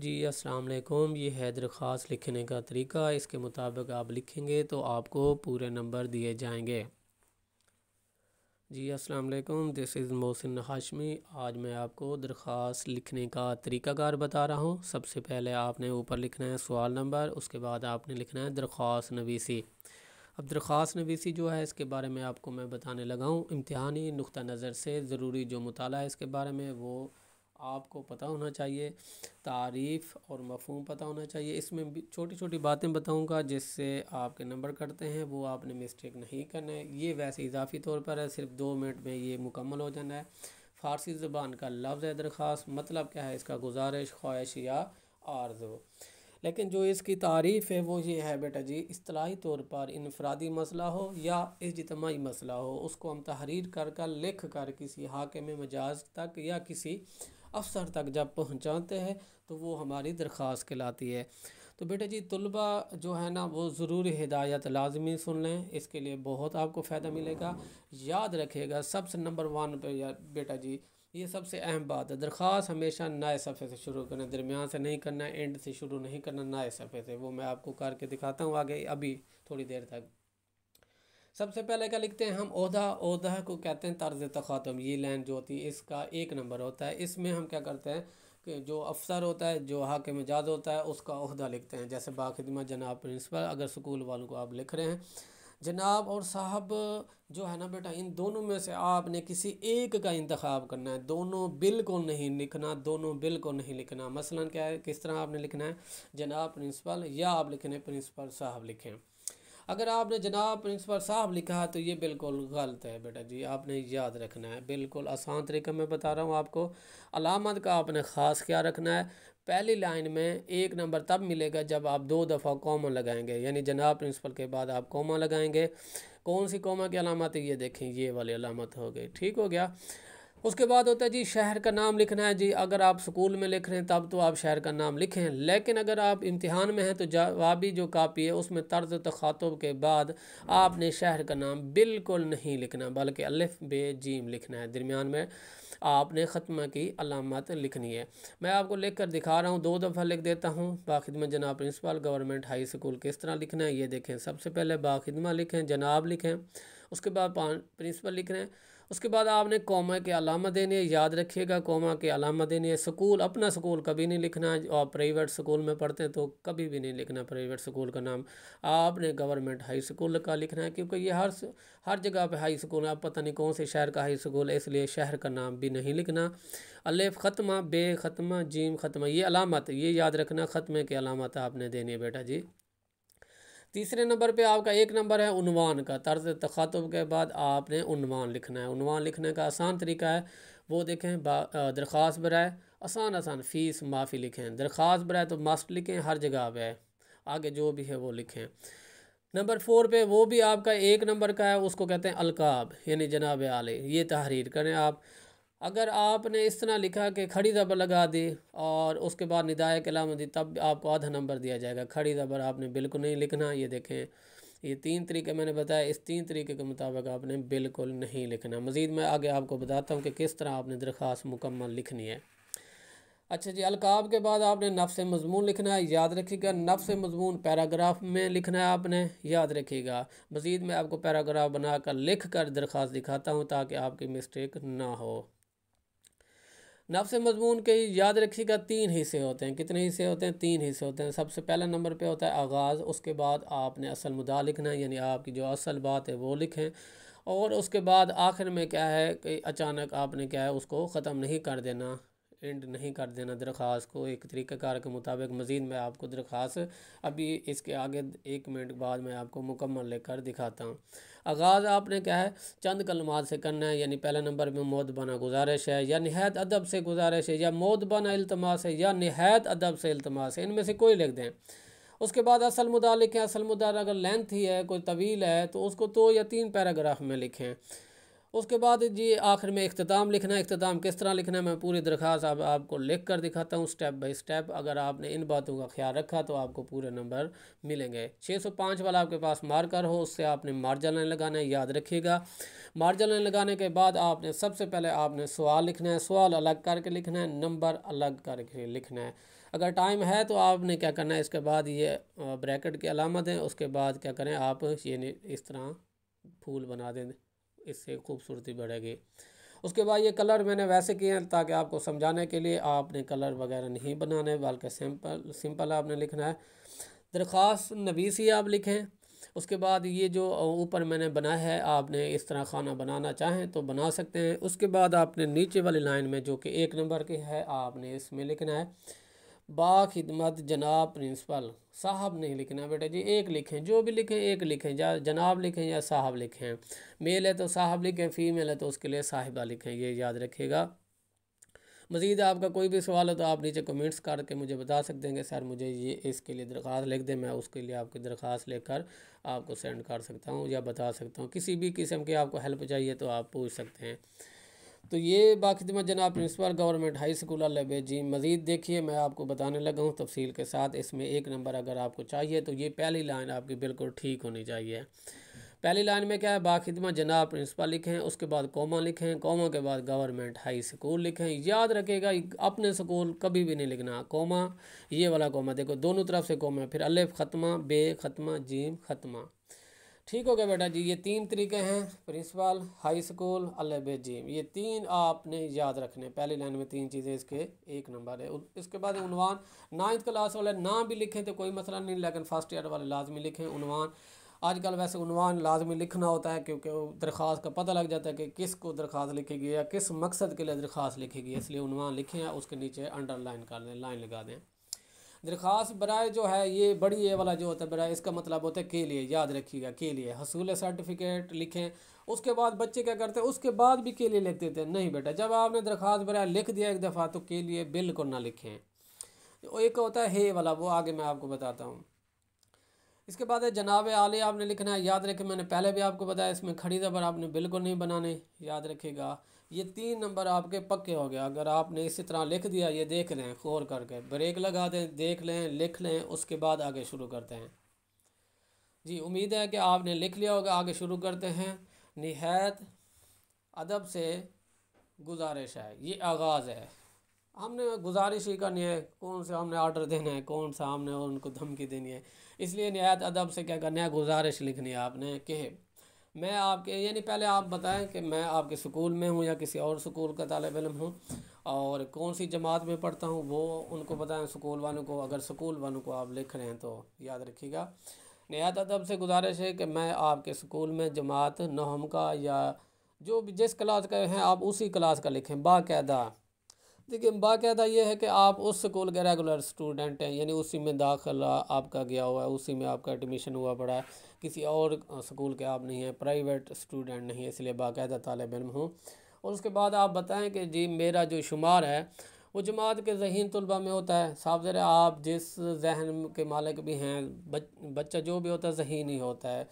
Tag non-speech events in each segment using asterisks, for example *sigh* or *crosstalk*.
जी अस्सलाम वालेकुम ये है ख़ास लिखने का तरीका इसके मुताबिक आप लिखेंगे तो आपको पूरे नंबर दिए जाएंगे जी अस्सलाम वालेकुम दिस इज़ मोहसिन हाशमी आज मैं आपको दरख्वास लिखने का तरीकाकार बता रहा हूँ सबसे पहले आपने ऊपर लिखना है सवाल नंबर उसके बाद आपने लिखना है दरख्वास नवीसी अब दरख्वास नवीसी जो है इसके बारे में आपको मैं बताने लगा हूँ इम्तहानी नुक़ नज़र से ज़रूरी जो मताल है इसके बारे में वो आपको पता होना चाहिए तारीफ़ और मफहम पता होना चाहिए इसमें भी छोटी छोटी बातें बताऊंगा जिससे आपके नंबर कटते हैं वो आपने मिस्टेक नहीं करना है ये वैसे इजाफी तौर पर है सिर्फ दो मिनट में ये मुकम्मल हो जाना है फ़ारसी ज़बान का लफ्ज़ है दरख्वास मतलब क्या है इसका गुजारिश ख्वाहिश या आर्ज़ो लेकिन जो इसकी तारीफ़ है वो ये है बेटा जी असलाही तौर पर इनफरादी मसला हो या इजतमाही मसला हो उसको हम तहरीर कर कर लिख कर किसी हाके में मजाज तक या किसी अफसर तक जब पहुँचाते हैं तो वो हमारी दरख्वास्त कहलाती है तो बेटा जी तलबा जो है ना वो ज़रूर हिदायत लाजमी सुन लें इसके लिए बहुत आपको फ़ायदा मिलेगा याद रखेगा सबसे नंबर वन पर बेटा जी ये सबसे अहम बात है दरख्वास्त हमेशा नए सफ़े से शुरू करना दरमियान से नहीं करना एंड से शुरू नहीं करना नए सफ़े से वो मैं आपको करके दिखाता हूँ आगे अभी थोड़ी देर तक सबसे पहले क्या लिखते हैं हम उहदा उहदा को कहते हैं तर्ज तखातम ये लाइन जो होती है इसका एक नंबर होता है इसमें हम क्या करते हैं कि जो अफसर होता है जो हाक मजाज होता है उसका अहदा लिखते हैं जैसे बाखदमा जनाब प्रिंसिपल अगर स्कूल वालों को आप लिख रहे हैं जनाब और साहब जो है ना बेटा इन दोनों में से आपने किसी एक का इंतखब करना है दोनों बिल को नहीं लिखना दोनों बिल को नहीं लिखना मसलन क्या है किस तरह आपने लिखना है जनाब प्रिंसिपल या आप लिखने प्रिंसिपल साहब लिखें अगर आपने जनाब प्रिंसिपल साहब लिखा है तो ये बिल्कुल गलत है बेटा जी आपने याद रखना है बिल्कुल आसान तरीका मैं बता रहा हूँ आपको अलामत का आपने ख़ास क्या रखना है पहली लाइन में एक नंबर तब मिलेगा जब आप दो दफ़ा कॉमा लगाएंगे यानी जनाब प्रिंसिपल के बाद आप कॉमा लगाएंगे कौन सी कॉमा की अलामत ये देखें ये वाली अलामत हो गई ठीक हो गया उसके बाद होता है जी शहर का नाम लिखना है जी अगर आप स्कूल में लिख रहे हैं तब तो आप शहर का नाम लिखें लेकिन अगर आप इम्तिहान में हैं तो जवाबी जो कापी है उसमें तर्ज तखातब के बाद आपने शहर का नाम बिल्कुल नहीं लिखना बल्कि अलिफ बे जीम लिखना है दरमियान में आपने ख़त्मा की अलामत लिखनी है मैं आपको लिख कर दिखा रहा हूँ दो दफ़ा लिख देता हूँ बाखिदमा जनाब प्रिंसिपल गवर्नमेंट हाई स्कूल किस तरह लिखना है ये देखें सबसे पहले बाखिदमा लिखें जनाब लिखें उसके बाद प्रिंसिपल लिख रहे हैं उसके बाद आपने कॉमा के अलामा देने याद रखिएगा कॉमा के देनी देने स्कूल अपना स्कूल कभी नहीं लिखना और प्राइवेट स्कूल में पढ़ते हैं तो कभी भी नहीं लिखना प्राइवेट स्कूल का नाम आपने गवर्नमेंट हाई स्कूल का लिखना है क्योंकि ये हर हर जगह पे हाई स्कूल आप पता नहीं कौन से शहर का हाई स्कूल है इसलिए शहर का नाम भी नहीं लिखना अलेफ ख़त्मा बे ख़त्मा जीम ख़त्मा ये अलामत ये याद रखना ख़त्मे की अलामत आपने देनी है बेटा जी तीसरे नंबर पे आपका एक नंबर है उनवान का तर्ज तखातुब के बाद आपने उनवान लिखना है उनवान लिखने का आसान तरीका है वो देखें दरख्वास्त बरए आसान आसान फ़ीस माफ़ी लिखें दरख्वास्त बरए तो मस्ट लिखें हर जगह पे आगे जो भी है वो लिखें नंबर फोर पे वो भी आपका एक नंबर का है उसको कहते हैं अलकाब यानी जनाब आल ये तहरीर करें आप अगर आपने इस तरह लिखा कि खड़ी ज़बर लगा दी और उसके बाद निदाय कलाम दी तब आपको आधा नंबर दिया जाएगा खड़ी ज़बर आपने बिल्कुल नहीं लिखना ये देखें ये तीन तरीके मैंने बताया इस तीन तरीके के मुताबिक आपने बिल्कुल नहीं लिखना मज़ीद मैं आगे आपको बताता हूँ कि किस तरह आपने दरख्वास्त मुकम्मल लिखनी है अच्छा जी अलकाब के बाद आपने नफ्स मजमून लिखना है याद रखिएगा नफ्स मजमून पैराग्राफ में लिखना है आपने याद रखिएगा मज़ीद मैं आपको पैराग्राफ बनाकर लिख कर दरख्वास्त दिखाता हूँ ताकि आपकी मिस्टेक ना हो नफ्स मजमून के याद रखी का तीन हिस्से होते हैं कितने हिस्से होते हैं तीन हिस्से होते हैं सबसे पहला नंबर पे होता है आगाज़ उसके बाद आपने असल मुदा लिखना है यानी आपकी जो असल बात है वो लिखें और उसके बाद आखिर में क्या है कि अचानक आपने क्या है उसको ख़त्म नहीं कर देना एंड नहीं कर देना दरख्वास को एक तरीक़ाकार के मुताबिक मज़ीद मैं आपको दरख्वास्त अभी इसके आगे एक मिनट बाद मैं आपको मुकम्मल लेकर दिखाता हूँ आगाज़ आपने क्या है चंद कलमात से करना है यानी पहले नंबर में मोदबाना गुजारिश है या नहायत अदब से गुजारिश है या मोदबाना अल्तमास है या नहायत अदब से अल्तमास है इनमें से कोई लिख दें उसके बाद असल मुदा लिखें असल मुदा अगर लेंथ ही है कोई तवील है तो उसको दो तो या तीन पैराग्राफ में लिखें उसके बाद जी आखिर में अख्ताम लिखना है अख्ताम किस तरह लिखना है मैं पूरी दरख्वास्त आप, आपको लिख कर दिखाता हूँ स्टेप बाई स्टेप अगर आपने इन बातों का ख्याल रखा तो आपको पूरे नंबर मिलेंगे छः सौ पाँच वाला आपके पास मार्कर हो उससे आपने मार्जन लाइन लगाना है याद रखिएगा मार्जन लाइन लगाने के बाद आपने सबसे पहले आपने सवाल लिखना है सवाल अलग करके लिखना है नंबर अलग करके लिखना है अगर टाइम है तो आपने क्या करना है इसके बाद ये ब्रैकेट की अलामत है उसके बाद क्या करें आप ये इस तरह फूल बना दें इससे खूबसूरती बढ़ेगी उसके बाद ये कलर मैंने वैसे किए हैं ताकि आपको समझाने के लिए आपने कलर वगैरह नहीं बनाने बल्कि सिंपल सिंपल आपने लिखना है दरख्वास्त नबीसी आप लिखें उसके बाद ये जो ऊपर मैंने बनाया है आपने इस तरह खाना बनाना चाहें तो बना सकते हैं उसके बाद आपने नीचे वाली लाइन में जो कि एक नंबर की है आपने इसमें लिखना है बाखिदमत जनाब प्रिंसिपल साहब नहीं लिखना बेटा जी एक लिखें जो भी लिखें एक लिखें या जनाब लिखें या साहब लिखें मेल है तो साहब लिखें फ़ीमेल है तो उसके लिए साहिबा लिखें ये याद रखेगा मज़ीद आपका कोई भी सवाल हो तो आप नीचे कमेंट्स करके मुझे बता सकते हैं कि सर मुझे ये इसके लिए दरख्वास्त लिख दें मैं उसके लिए आपकी दरख्वास्त लेकर आपको सेंड कर सकता हूँ या बता सकता हूँ किसी भी किस्म की आपको हेल्प चाहिए तो आप पूछ सकते हैं तो ये बाखिदमत जनाब प्रिंसिपल गवर्नमेंट हाई स्कूल लबे जी मज़ीद देखिए मैं आपको बताने लगा हूँ तफसील के साथ इसमें एक नंबर अगर आपको चाहिए तो ये पहली लाइन आपकी बिल्कुल ठीक होनी चाहिए पहली लाइन में क्या है बाखिदमत जनाब प्रिंसिपल लिखें उसके बाद कॉमा लिखें कॉमा के बाद गवर्नमेंट हाई स्कूल लिखें याद रखेगा अपने स्कूल कभी भी नहीं लिखना कॉमा ये वाला कॉमा देखो दोनों तरफ से कॉमा फिर अलिफ ख़त्मा बे ख़त्मा जीम ख़त्मा ठीक हो गया बेटा जी ये तीन तरीके हैं प्रिंसिपल हाई स्कूल अलबेजीम ये तीन आपने याद रखने पहली लाइन में तीन चीज़ें इसके एक नंबर है इसके बाद उनवान नाइन्थ क्लास वाले ना भी लिखें तो कोई मसला नहीं लेकिन फर्स्ट ईयर वाले लाजमी लिखें उनवान आजकल वैसे उनवान लाजमी लिखना होता है क्योंकि दरख्वास का पता लग जाता है कि किस को दरख्वास्त लिखी गई है किस मकसद के लिए दरख्वास्त लिखी गई है इसलिए उनवान लिखें उसके नीचे अंडरलाइन कर दें लाइन लगा दें दरख्वास बरए जो है ये बड़ी ये वाला जो होता है बरए इसका मतलब होता है के लिए याद रखिएगा के लिए हसूल सर्टिफिकेट लिखें उसके बाद बच्चे क्या करते हैं उसके बाद भी के लिए लिख देते हैं नहीं बेटा जब आपने दरख्वास्त बरए लिख दिया एक दफ़ा तो के लिए बिल्कुल ना लिखें एक होता है हे वाला वो आगे मैं आपको बताता हूँ इसके बाद है जनाब आले आपने लिखना है याद रखें मैंने पहले भी आपको बताया इसमें खड़ी ज़बर आपने बिल्कुल नहीं बनाने याद रखेगा ये तीन नंबर आपके पक्के हो गया अगर आपने इसी तरह लिख दिया ये देख लें खोर करके ब्रेक लगा दें देख लें लिख लें उसके बाद आगे शुरू करते हैं जी उम्मीद है कि आपने लिख लिया होगा आगे शुरू करते हैं नहायत अदब से गुजारिश है ये आगाज़ है हमने गुजारिश ही करनी है कौन सा हमने ऑर्डर देना है कौन सा हमने उनको धमकी देनी है इसलिए नहायत अदब से क्या करना है गुजारिश लिखनी है आपने कि मैं आपके यानी पहले आप बताएं कि मैं आपके स्कूल में हूँ या किसी और स्कूल का तालब इलम हूँ और कौन सी जमात में पढ़ता हूँ वो उनको बताएं स्कूल वालों को अगर स्कूल वालों को आप लिख रहे हैं तो याद रखिएगा नहायत अदब से गुजारिश है कि मैं आपके स्कूल में जमात नहम का या जो भी जिस क्लास का हैं आप उसी क्लास का लिखें बायदा देखिए बायदा ये है कि आप उस स्कूल के रेगुलर स्टूडेंट हैं यानी उसी में दाखिला आपका गया हुआ है उसी में आपका एडमिशन हुआ पड़ा है किसी और स्कूल के आप नहीं हैं प्राइवेट स्टूडेंट नहीं है इसलिए बायदा तालब इम हूँ और उसके बाद आप बताएं कि जी मेरा जो शुमार है वो जमात के जहन तलबा में होता है साफ जरा आप जिस जहन के मालिक भी हैं बच, बच्चा जो भी होता है जहन ही होता है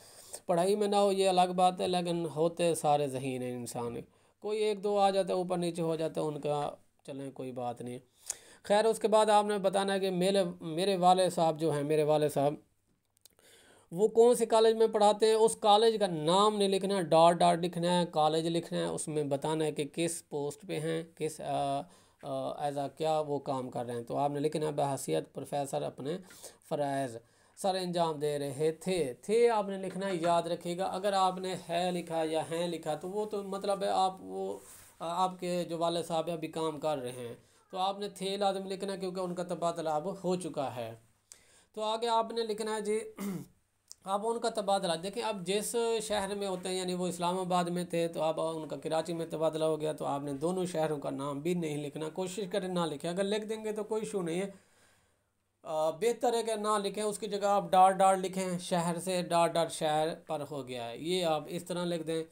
पढ़ाई में ना हो ये अलग बात है लेकिन होते सारे जहन हैं इंसान कोई एक दो आ जाता है ऊपर नीचे हो जाता है उनका चलें कोई बात नहीं खैर उसके बाद आपने बताना है कि मेरे मेरे वाले साहब जो हैं मेरे वाले साहब वो कौन से कॉलेज में पढ़ाते हैं उस कॉलेज का नाम नहीं लिखना है डॉट डॉट लिखना है कॉलेज लिखना है उसमें बताना है कि किस पोस्ट पे हैं किस एज आ क्या वो काम कर रहे हैं तो आपने लिखना है बहसीत प्रोफेसर अपने फ़रज़ सर अंजाम दे रहे थे थे आपने लिखना याद रखिएगा अगर आपने है लिखा या हैं लिखा तो वो तो मतलब है आप वो आपके जो वाले साहब अभी काम कर रहे हैं तो आपने थे लाजम लिखना क्योंकि उनका तबादला तो अब हो चुका है तो आगे आपने लिखना है जी *clears throat* आप उनका तबादला तो देखें आप जिस शहर में होते हैं यानी वो इस्लामाबाद में थे तो आप उनका कराची में तबादला तो हो गया तो आपने दोनों शहरों का नाम भी नहीं लिखना कोशिश करें ना लिखें अगर लिख देंगे तो कोई इशू नहीं है बेहतर है कि ना लिखें उसकी जगह आप डार डार लिखें शहर से डार डार शहर पर हो गया है ये आप इस तरह लिख दें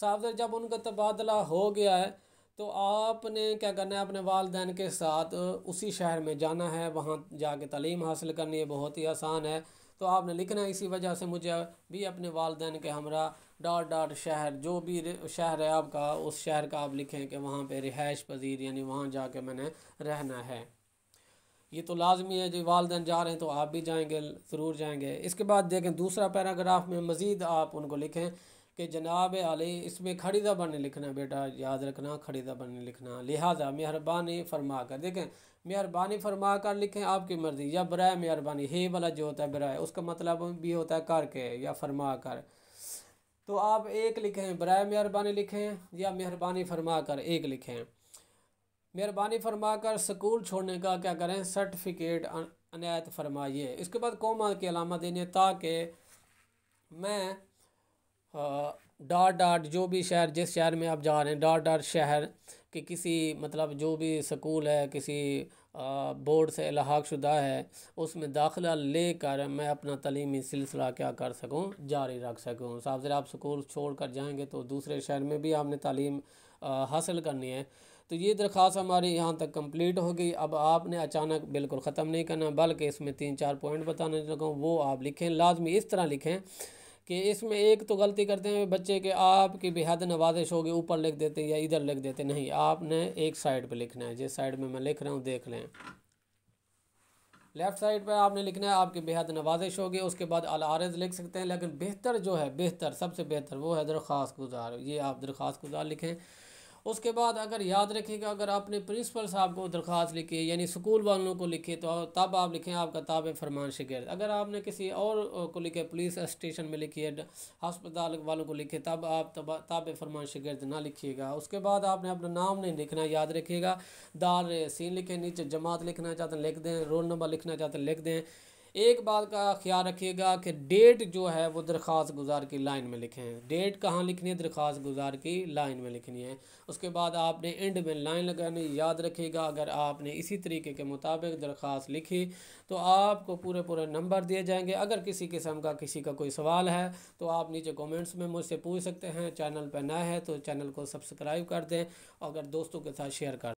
साहब जब उनका तबादला हो गया है तो आपने क्या करना है अपने वालदेन के साथ उसी शहर में जाना है वहाँ जाके तलीम हासिल करनी है बहुत ही आसान है तो आपने लिखना है इसी वजह से मुझे भी अपने वालदेन के हमरा डॉट डॉट शहर जो भी शहर है आपका उस शहर का आप लिखें कि वहाँ पे रिहाइश पजीर यानी वहाँ जाके मैंने रहना है ये तो लाजमी है जो वालदेन जा रहे हैं तो आप भी जाएंगे ज़रूर जाएंगे इसके बाद देखें दूसरा पैराग्राफ में मज़ीद आप उनको लिखें कि जनाब आली इसमें खरीदा बने लिखना बेटा याद रखना खरीदा बने लिखना लिहाजा मेहरबानी फरमा कर देखें मेहरबानी फरमा कर लिखें आपकी मर्ज़ी या बरए मेहरबानी हे वाला जो होता है बरए उसका मतलब भी होता है करके या फरमा कर तो आप एक लिखें बरए मेहरबानी लिखें या मेहरबानी फरमा कर एक लिखें मेहरबानी फरमा कर स्कूल छोड़ने का क्या करें सर्टिफिकेट अनायत फरमाइए इसके बाद कौमा की अलामा देने ताकि मैं हाँ, डॉट डॉट जो भी शहर जिस शहर में आप जा रहे हैं डॉट डॉट शहर के किसी मतलब जो भी स्कूल है किसी बोर्ड से इलाहाक शुदा है उसमें दाखिला लेकर मैं अपना तलीमी सिलसिला क्या कर सकूँ जारी रख सकूँ साहब ज़रा आप स्कूल छोड़ कर जाएँगे तो दूसरे शहर में भी आपने तालीम हासिल करनी है तो ये दरख्वास्त हमारी यहाँ तक कंप्लीट हो गई अब आपने अचानक बिल्कुल ख़त्म नहीं करना बल्कि इसमें तीन चार पॉइंट बताने लगा वो आप लिखें लाजमी इस तरह लिखें कि इसमें एक तो गलती करते हैं बच्चे के आपकी बेहद नवाजिश होगी ऊपर लिख देते या इधर लिख देते नहीं आपने एक साइड पे लिखना है जिस साइड में मैं लिख रहा हूँ देख लें लेफ़्ट साइड पर आपने लिखना है आपकी बेहद नवाजिश होगी उसके बाद अलारज लिख सकते हैं लेकिन बेहतर जो है बेहतर सबसे बेहतर वो है दरख्वास्त गुजार ये आप दरख्वास्त गुजार लिखें उसके बाद अगर याद रखिएगा अगर आपने प्रिंसिपल साहब को दरख्वास्त लिखी यानी स्कूल वालों को लिखे तो तब आप लिखें आपका ताब फरमान शिकर अगर आपने किसी और को लिखे पुलिस स्टेशन में लिखी है हस्पताल वालों को लिखे तब आप ताब फरमान शिकैत ना लिखिएगा उसके बाद आपने अपना नाम नहीं लिखना याद रखिएगा दार सीन लिखें नीचे जमात लिखना चाहते हैं लिख दें रोल नंबर लिखना चाहते हैं लिख दें एक बात का ख्याल रखिएगा कि डेट जो है वो दरख्वास्त गुजार की लाइन में लिखें डेट कहाँ लिखनी है दरख्वास्त गुजार की लाइन में लिखनी है उसके बाद आपने एंड में लाइन लगानी याद रखिएगा अगर आपने इसी तरीके के मुताबिक दरख्वास लिखी तो आपको पूरे पूरे नंबर दिए जाएंगे अगर किसी किस्म का किसी का कोई सवाल है तो आप नीचे कॉमेंट्स में मुझसे पूछ सकते हैं चैनल पर नए है तो चैनल को सब्सक्राइब कर दें अगर दोस्तों के साथ शेयर कर